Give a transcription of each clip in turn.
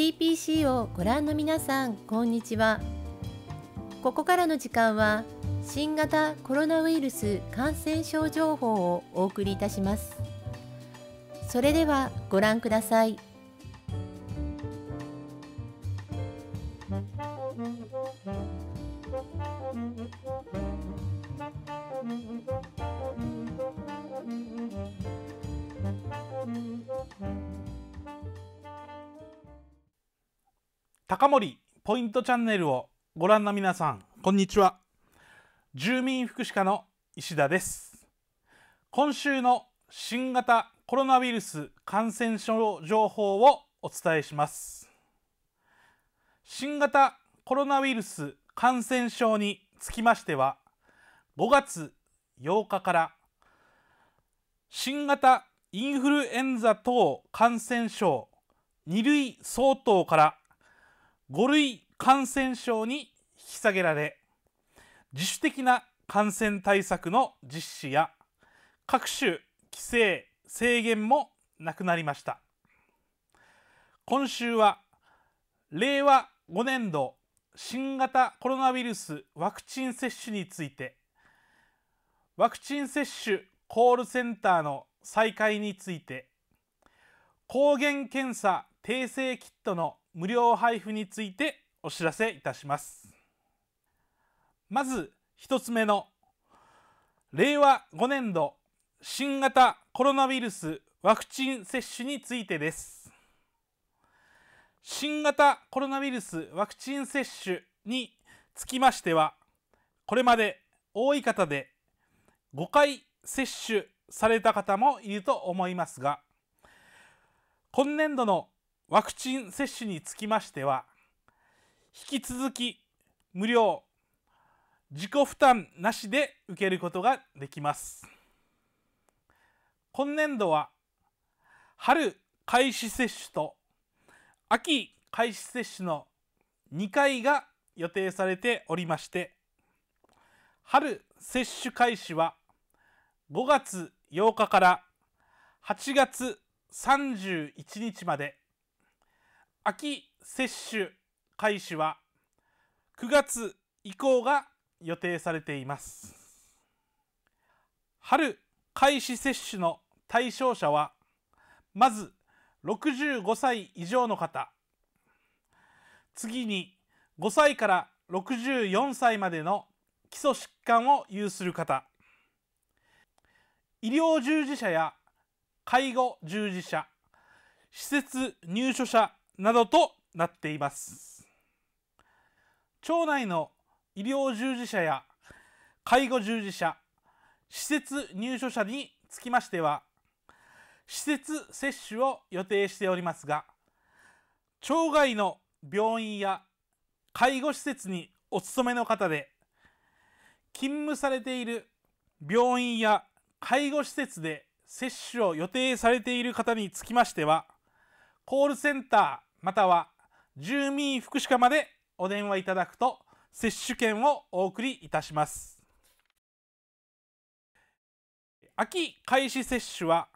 TPC をご覧の皆さんこんにちはここからの時間は新型コロナウイルス感染症情報をお送りいたしますそれではご覧ください高森ポイントチャンネルをご覧の皆さんこんにちは住民福祉課の石田です今週の新型コロナウイルス感染症情報をお伝えします新型コロナウイルス感染症につきましては5月8日から新型インフルエンザ等感染症2類相当から5類感染症に引き下げられ自主的な感染対策の実施や各種規制制限もなくなりました今週は令和5年度新型コロナウイルスワクチン接種についてワクチン接種コールセンターの再開について抗原検査訂正キットの無料配布についてお知らせいたしますまず一つ目の令和5年度新型コロナウイルスワクチン接種についてです新型コロナウイルスワクチン接種につきましてはこれまで多い方で5回接種された方もいると思いますが今年度のワクチン接種につきましては、引き続き無料、自己負担なしで受けることができます。今年度は、春開始接種と秋開始接種の2回が予定されておりまして、春接種開始は5月8日から8月31日まで秋接種開始は9月以降が予定されています春開始接種の対象者はまず65歳以上の方次に5歳から64歳までの基礎疾患を有する方医療従事者や介護従事者施設入所者などとなっています町内の医療従事者や介護従事者施設入所者につきましては施設接種を予定しておりますが町外の病院や介護施設にお勤めの方で勤務されている病院や介護施設で接種を予定されている方につきましてはコールセンターまたは住民福祉課までお電話いただくと接種券をお送りいたします秋開始接種は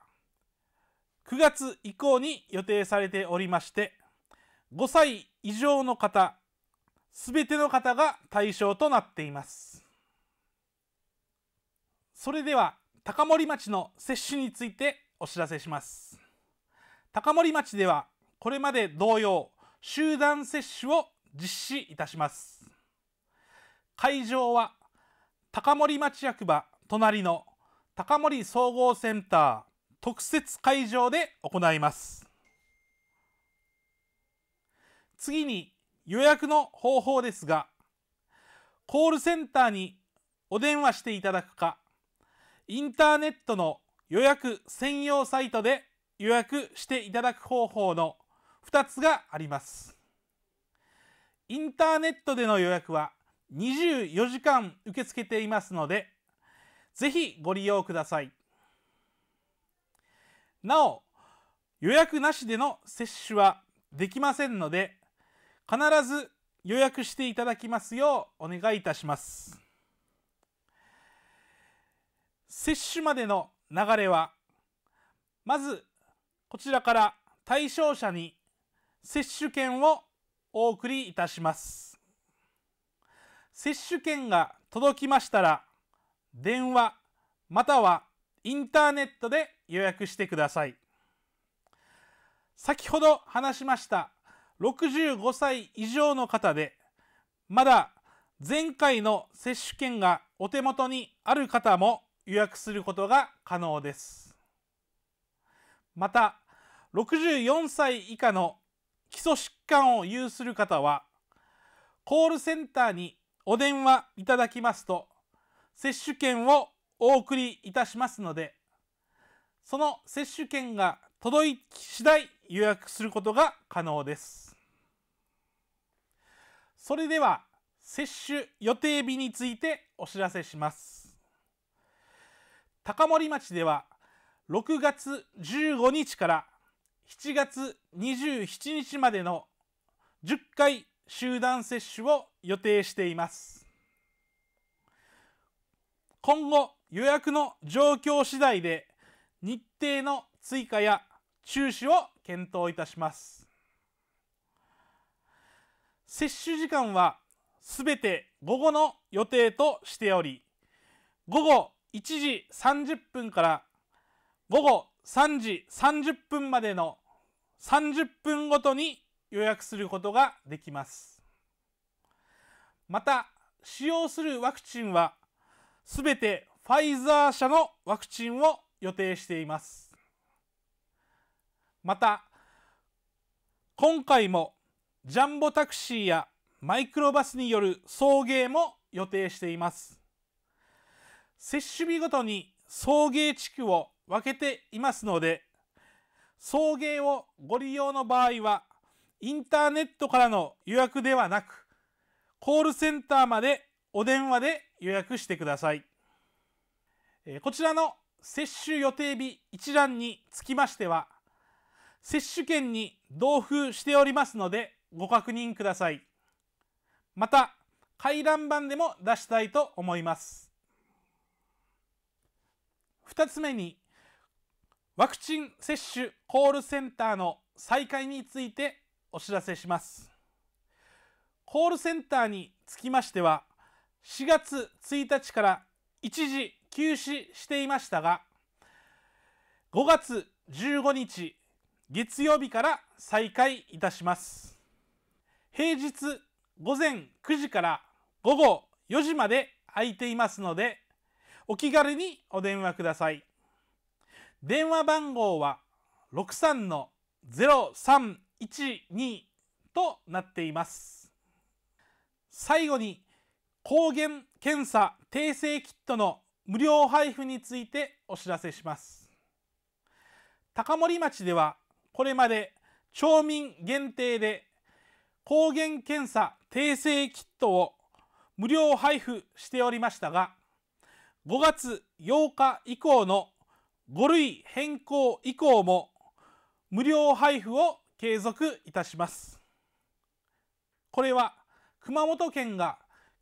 9月以降に予定されておりまして5歳以上の方すべての方が対象となっていますそれでは高森町の接種についてお知らせします高森町ではこれまで同様集団接種を実施いたします会場は高森町役場隣の高森総合センター特設会場で行います次に予約の方法ですがコールセンターにお電話していただくかインターネットの予約専用サイトで予約していただく方法の2つがありますインターネットでの予約は24時間受け付けていますのでぜひご利用くださいなお予約なしでの接種はできませんので必ず予約していただきますようお願いいたします接種までの流れはまずこちらから対象者に接種券をお送りいたします接種券が届きましたら電話またはインターネットで予約してください先ほど話しました65歳以上の方でまだ前回の接種券がお手元にある方も予約することが可能ですまた64歳以下の基礎疾患を有する方はコールセンターにお電話いただきますと接種券をお送りいたしますのでその接種券が届き次第予約することが可能ですそれでは接種予定日についてお知らせします高森町では6月15日から7月27日までの10回集団接種を予定しています。今後予約の状況次第で日程の追加や中止を検討いたします。接種時間はすべて午後の予定としており、午後1時30分から午後3時30分までの30分ごとに予約することができます。また、使用するワクチンは、すべてファイザー社のワクチンを予定しています。また、今回もジャンボタクシーやマイクロバスによる送迎も予定しています。接種日ごとに送迎地区を分けていますので、送迎をご利用の場合は、インターネットからの予約ではなく、コールセンターまでお電話で予約してください。こちらの接種予定日一覧につきましては、接種券に同封しておりますのでご確認ください。また、回覧板でも出したいと思います。2つ目にワクチン接種コールセンターの再開についてお知らせします。コールセンターにつきましては、4月1日から一時休止していましたが、5月15日月曜日から再開いたします。平日午前9時から午後4時まで空いていますので、お気軽にお電話ください。電話番号は63の0312となっています。最後に抗原検査訂正キットの無料配布についてお知らせします。高森町ではこれまで町民限定で抗原検査訂正キットを無料配布しておりましたが5月8日以降の5類変更以降も無料配布を継続いたします。これは熊本県が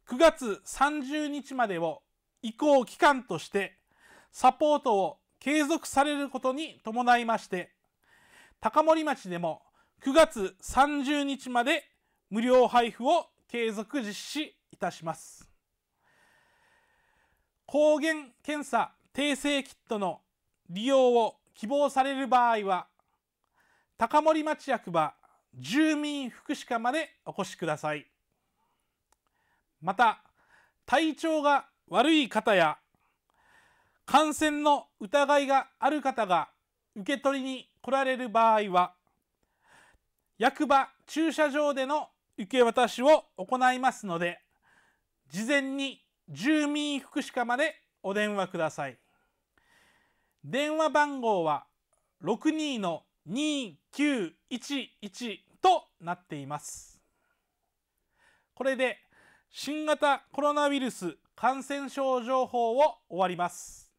9月30日までを移行期間としてサポートを継続されることに伴いまして高森町でも9月30日まで無料配布を継続実施いたします抗原検査訂正キットの利用を希望される場合は高森町役場住民福祉課までお越しくださいまた体調が悪い方や感染の疑いがある方が受け取りに来られる場合は役場駐車場での受け渡しを行いますので事前に住民福祉課までお電話ください。電話番号は六二の二九一一となっていますこれで新型コロナウイルス感染症情報を終わります